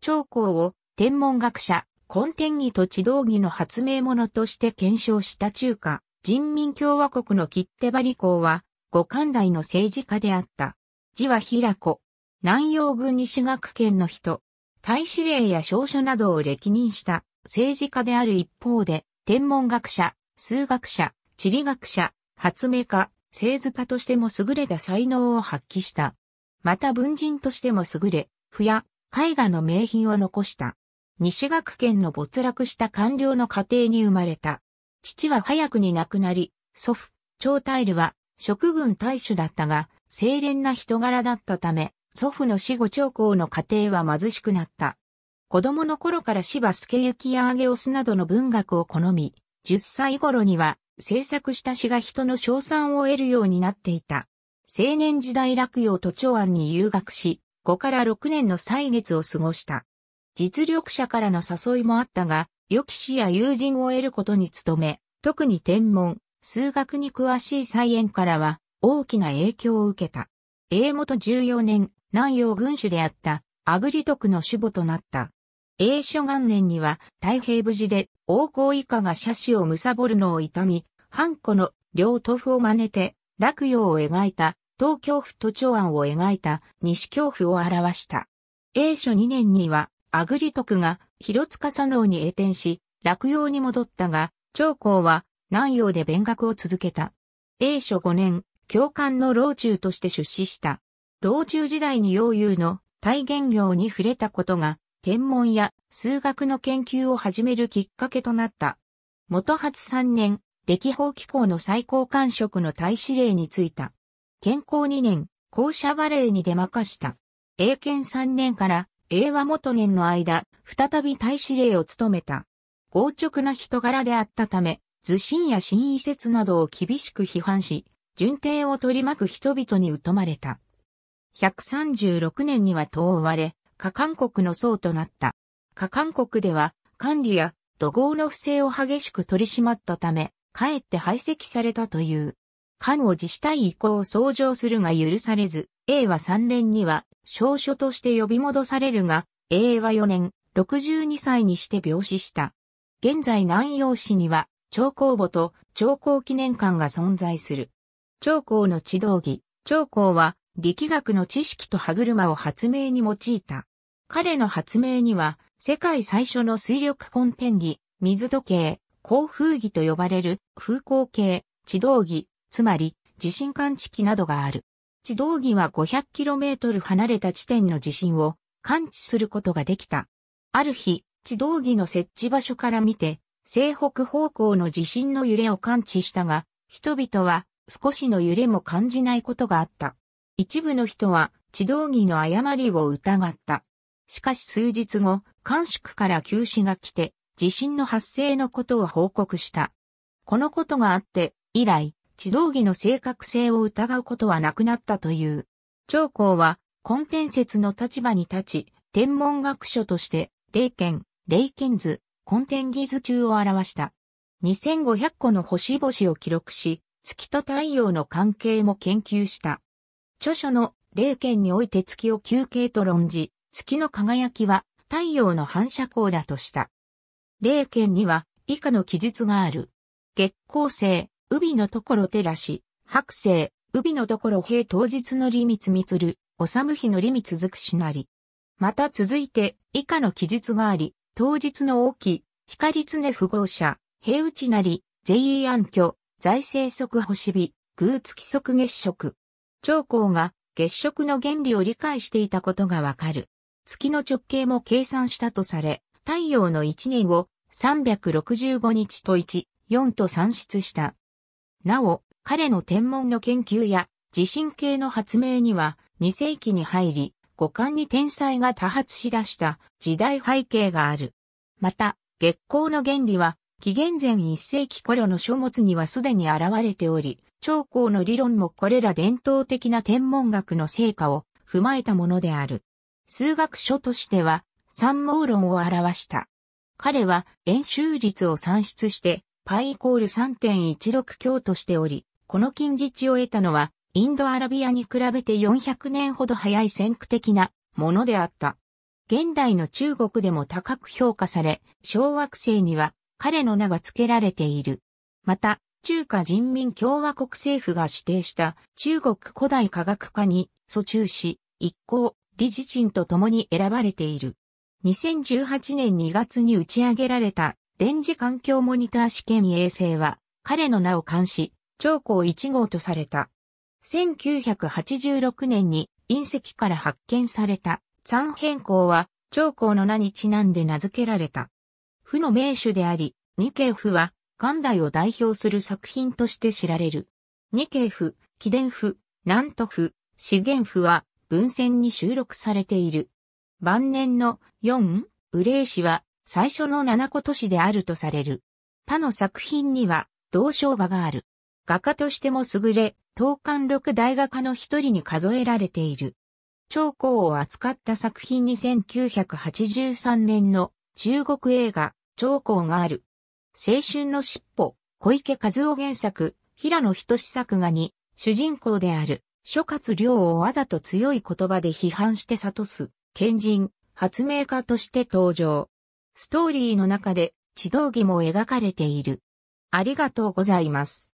長江を天文学者、根天義と地道義の発明者として検証した中華、人民共和国の切手張公は、五冠大の政治家であった。字は平子。南洋軍西学圏の人。大使令や証書などを歴任した政治家である一方で、天文学者、数学者、地理学者、発明家、製図家としても優れた才能を発揮した。また文人としても優れ、不や、絵画の名品を残した。西学圏の没落した官僚の家庭に生まれた。父は早くに亡くなり、祖父、長タイルは職軍大主だったが、清廉な人柄だったため、祖父の死後長公の家庭は貧しくなった。子供の頃から芝助行やアゲオスなどの文学を好み、10歳頃には制作した詩が人の賞賛を得るようになっていた。青年時代落葉都長安に留学し、5から6年の歳月を過ごした。実力者からの誘いもあったが、予期しや友人を得ることに努め、特に天文、数学に詳しい菜園からは大きな影響を受けた。英元14年、南洋軍主であったアグリトクの主母となった。英初元年には太平無事で王侯以下が社死を貪るのを痛み、半個の両塗布を真似て落葉を描いた東京府都庁案を描いた西京府を表した。英書2年には、アグリ徳が広塚佐能に栄転し、落葉に戻ったが、長江は南陽で勉学を続けた。英書5年、教官の老中として出資した。老中時代に陽友の体現業に触れたことが、天文や数学の研究を始めるきっかけとなった。元初3年、歴法機構の最高官職の大使令に就いた。健康2年、校舎バレーに出まかした。英検3年から英和元年の間、再び大使令を務めた。豪直な人柄であったため、図心や新移説などを厳しく批判し、順帝を取り巻く人々に疎まれた。136年には党を割れ、過韓国の僧となった。過韓国では、管理や土豪の不正を激しく取り締まったため、かえって排斥されたという。官を自治体以降、を創上するが許されず、A は3連には、少書として呼び戻されるが、A は4年、62歳にして病死した。現在南陽市には、長公墓と長公記念館が存在する。長公の地道義、長公は力学の知識と歯車を発明に用いた。彼の発明には、世界最初の水力根天儀、水時計、航風儀と呼ばれる風光計、地道儀、つまり地震感知器などがある。地動儀は 500km 離れた地点の地震を感知することができた。ある日、地動儀の設置場所から見て、西北方向の地震の揺れを感知したが、人々は少しの揺れも感じないことがあった。一部の人は地動儀の誤りを疑った。しかし数日後、視区から休止が来て、地震の発生のことを報告した。このことがあって、以来、地道儀の正確性を疑うことはなくなったという。長江は、根天説の立場に立ち、天文学書として、霊剣、霊剣図、根天義図中を表した。2500個の星々を記録し、月と太陽の関係も研究した。著書の霊剣において月を休憩と論じ、月の輝きは太陽の反射光だとした。霊剣には以下の記述がある。月光星、海のところ照らし、白星、海のところ平当日の利密みつる、おさむ日の利密続くしなり。また続いて、以下の記述があり、当日の大き、光常不合者、平打ちなり、全員暗挙、財政即星日、偶月即月食。長江が月食の原理を理解していたことがわかる。月の直径も計算したとされ、太陽の1年を365日と1、4と算出した。なお、彼の天文の研究や地震計の発明には2世紀に入り、五感に天才が多発しだした時代背景がある。また、月光の原理は、紀元前1世紀頃の書物にはすでに現れており、長江の理論もこれら伝統的な天文学の成果を踏まえたものである。数学書としては、三毛論を表した。彼は円周率を算出して、パイイコール3.16強としており、この近似値を得たのは、インドアラビアに比べて400年ほど早い先駆的なものであった。現代の中国でも高く評価され、小惑星には彼の名が付けられている。また、中華人民共和国政府が指定した中国古代科学科に訴中し、一行、理事陣と共に選ばれている。2018年2月に打ち上げられた電磁環境モニター試験衛星は、彼の名を冠し、長江1号とされた。1986年に隕石から発見された三変更は、長江の名にちなんで名付けられた。負の名手であり、ニケフは、元代を代表する作品として知られる。ニケフ、紀伝府、南都府、資源府は文献に収録されている。晩年の四、ウレイ氏は最初の七個都市であるとされる。他の作品には、同賞画がある。画家としても優れ、東韓六大画家の一人に数えられている。長江を扱った作品に1983年の中国映画、長江がある。青春の尻尾、小池和夫原作、平野仁作画に、主人公である、諸葛亮をわざと強い言葉で批判して諭す、賢人、発明家として登場。ストーリーの中で、地道儀も描かれている。ありがとうございます。